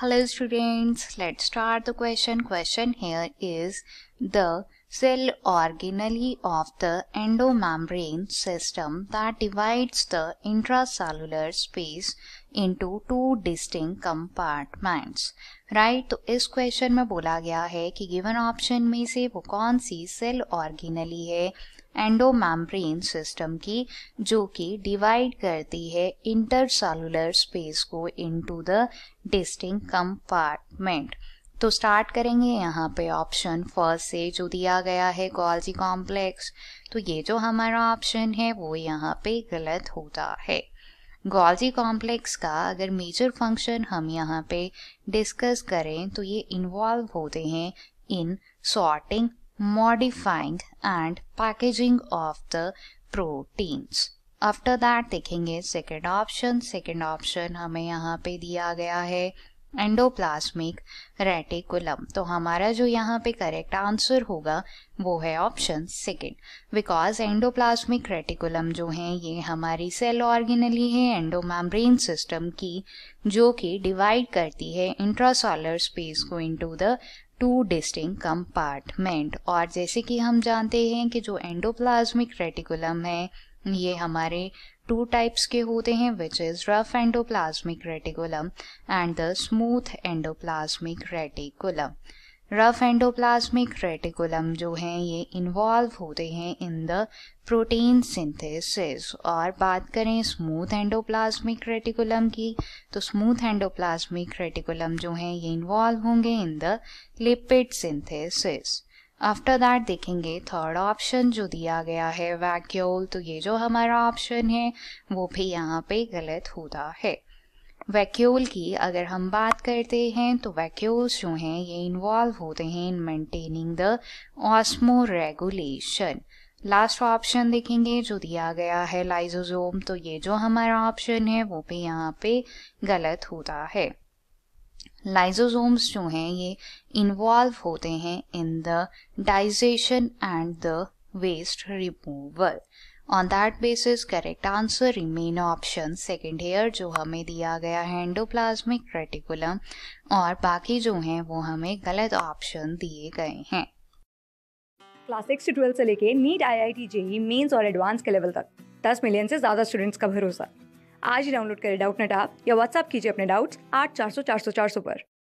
Hello students, let's start the question. Question here is the cell organelle of the endomembrane system that divides the intracellular space into two distinct compartments. Right right, तो इस question में बोला गया है कि given option में से वो कौन सी सेल ऑर्गेनली है एंडोमैम्ब्रेन सिस्टम की जो कि डिवाइड करती है इंटरसेलुलर स्पेस को इनटू द डिस्टिंग कंपार्टमेंट तो स्टार्ट करेंगे यहाँ पे ऑप्शन फर्स्ट से जो दिया गया है कॉल्जी कॉम्प्लेक्स तो ये जो हमारा ऑप्शन है वो यहाँ पे गलत होता है गॉल्जी कॉम्प्लेक्स का अगर मेजर फंक्शन हम यहाँ पे डिस्कस करें तो ये इन्वॉल्व होते हैं in sorting modifying and packaging of the proteins after that देखेंगे सेकेंड ऑप्शन सेकेंड ऑप्शन हमें यहाँ पे दिया गया है एंडोप्लाज्मिक रेटिकुलम तो हमारा जो यहाँ पे करेक्ट आंसर होगा वो है option second because endoplasmic reticulum जो है ये हमारी सेल ऑर्गेनली है एंडोमैम्ब्रेन सिस्टम की जो कि डिवाइड करती है इंट्रासोलर स्पेस को into the two distinct compartment और जैसे कि हम जानते हैं कि जो एंडोप्लाज्मिक रेटिकुलम है ये हमारे टू टाइप्स के होते हैं which is rough endoplasmic reticulum and the smooth endoplasmic reticulum rough endoplasmic reticulum जो हैं ये इन्वॉल्व होते हैं इन द प्रोटीन सिंथेसिस और बात करें स्मूथ एंडोप्लाज्मिक रेटिकुलम की तो स्मूथ एंडोप्लाज्मिक रेटिकुलम जो हैं ये इन्वॉल्व होंगे in the lipid synthesis after that देखेंगे थर्ड ऑप्शन जो दिया गया है वैक्यूल तो ये जो हमारा ऑप्शन है वो भी यहाँ पे गलत होता है वैक्यूल की अगर हम बात करते हैं तो वैक्यूल्स जो हैं ये इन्वॉल्व होते हैं in maintaining the osmoregulation last option देखेंगे जो दिया गया है लाइजोजोम तो ये जो हमारा ऑप्शन है वो भी यहाँ पे गलत होता है लाइजोजोम्स जो हैं ये इन्वॉल्व होते हैं in the digestion and the waste removal on that basis correct answer remain option second here जो हमें दिया गया है एंडोप्लाज्मिक रेटिकुलम और बाकी जो हैं वो हमें गलत ऑप्शन दिए गए हैं क्लास सिक्स से ट्वेल्थ से लेके NEET I I T JEE mains और एडवांस के लेवल तक दस मिलियन से ज़्यादा स्टूडेंट्स का भरोसा आज ही डाउनलोड करें डाउट नेट आप या व्हाट्सअप कीजिए अपने डाउट्स आठ चार सौ चार सौ चार सौ पर